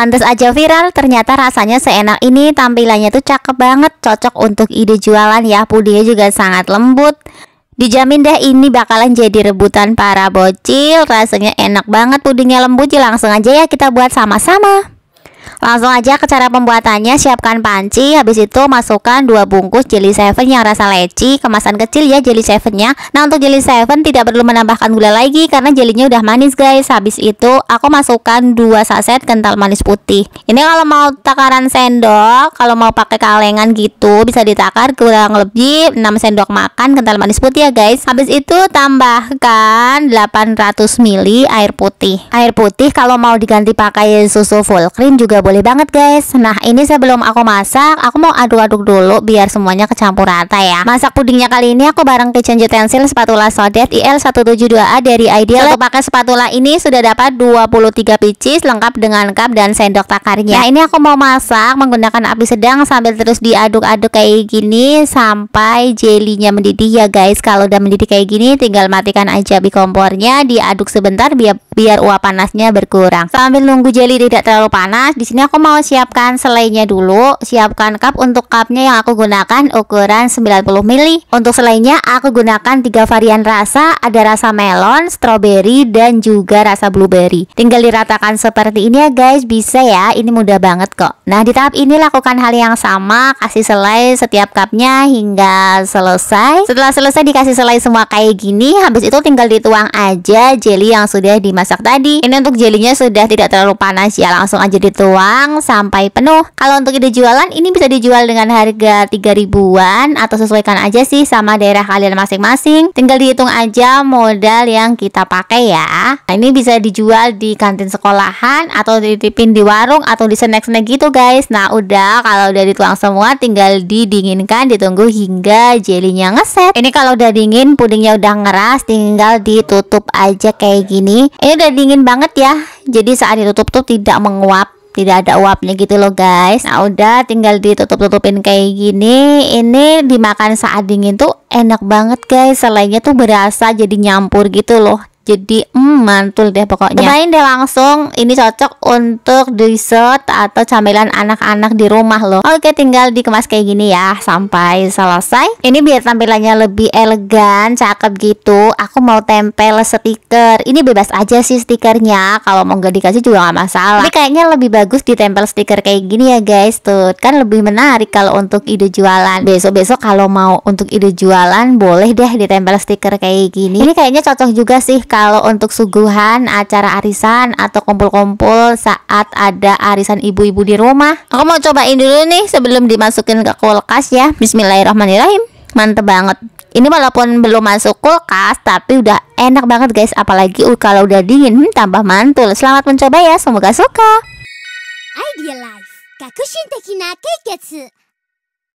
Pantes aja viral, ternyata rasanya seenak ini tampilannya tuh cakep banget, cocok untuk ide jualan ya. Pudingnya juga sangat lembut. Dijamin deh ini bakalan jadi rebutan para bocil, rasanya enak banget pudingnya lembut. Ya langsung aja ya kita buat sama-sama. Langsung aja ke cara pembuatannya, siapkan panci, habis itu masukkan 2 bungkus jelly seven yang rasa leci, kemasan kecil ya jelly sevennya. Nah untuk jelly seven tidak perlu menambahkan gula lagi karena jelinya udah manis guys. Habis itu aku masukkan 2 saset kental manis putih. Ini kalau mau takaran sendok, kalau mau pakai kalengan gitu bisa ditakar kurang lebih 6 sendok makan kental manis putih ya guys. Habis itu tambahkan 800 ml air putih. Air putih kalau mau diganti pakai susu full cream juga juga boleh banget guys Nah ini sebelum aku masak Aku mau aduk-aduk dulu biar semuanya kecampur rata ya Masak pudingnya kali ini aku bareng kitchen utensil spatula sodet IL172A dari Ideal Aku pakai spatula ini sudah dapat 23 pieces lengkap dengan cup dan sendok takarnya Nah ini aku mau masak menggunakan api sedang sambil terus diaduk-aduk kayak gini Sampai jelinya mendidih ya guys Kalau udah mendidih kayak gini tinggal matikan aja kompornya Diaduk sebentar biar, biar uap panasnya berkurang Sambil nunggu jeli tidak terlalu panas di sini aku mau siapkan selainya dulu. Siapkan cup untuk cupnya yang aku gunakan ukuran 90 ml. Untuk selainya aku gunakan tiga varian rasa, ada rasa melon, strawberry dan juga rasa blueberry. Tinggal diratakan seperti ini ya guys, bisa ya. Ini mudah banget kok. Nah, di tahap ini lakukan hal yang sama, kasih selai setiap cupnya hingga selesai. Setelah selesai dikasih selai semua kayak gini, habis itu tinggal dituang aja jelly yang sudah dimasak tadi. Ini untuk jelinya sudah tidak terlalu panas ya, langsung aja dituang Tuang sampai penuh. Kalau untuk ide jualan ini bisa dijual dengan harga 3 ribuan atau sesuaikan aja sih sama daerah kalian masing-masing. Tinggal dihitung aja modal yang kita pakai ya. Nah, ini bisa dijual di kantin sekolahan atau dititipin di warung atau di snack-snack gitu guys. Nah, udah kalau udah dituang semua tinggal didinginkan ditunggu hingga jelinya ngeset. Ini kalau udah dingin pudingnya udah ngeras tinggal ditutup aja kayak gini. Ini udah dingin banget ya. Jadi saat ditutup tuh tidak menguap tidak ada uapnya gitu loh guys nah udah tinggal ditutup-tutupin kayak gini ini dimakan saat dingin tuh enak banget guys selainnya tuh berasa jadi nyampur gitu loh jadi mm, mantul deh pokoknya cobain deh langsung ini cocok untuk dessert atau camilan anak-anak di rumah loh oke tinggal dikemas kayak gini ya sampai selesai ini biar tampilannya lebih elegan cakep gitu aku mau tempel stiker ini bebas aja sih stikernya kalau mau nggak dikasih juga nggak masalah Ini kayaknya lebih bagus ditempel stiker kayak gini ya guys tuh kan lebih menarik kalau untuk ide jualan besok-besok kalau mau untuk ide jualan boleh deh ditempel stiker kayak gini ini kayaknya cocok juga sih kalau kalau untuk suguhan, acara arisan atau kumpul-kumpul saat ada arisan ibu-ibu di rumah. Aku mau cobain dulu nih sebelum dimasukin ke kulkas ya. Bismillahirrahmanirrahim. Mantep banget. Ini walaupun belum masuk kulkas tapi udah enak banget guys apalagi kalau udah dingin hmm, tambah mantul. Selamat mencoba ya, semoga suka. Kakushin tekina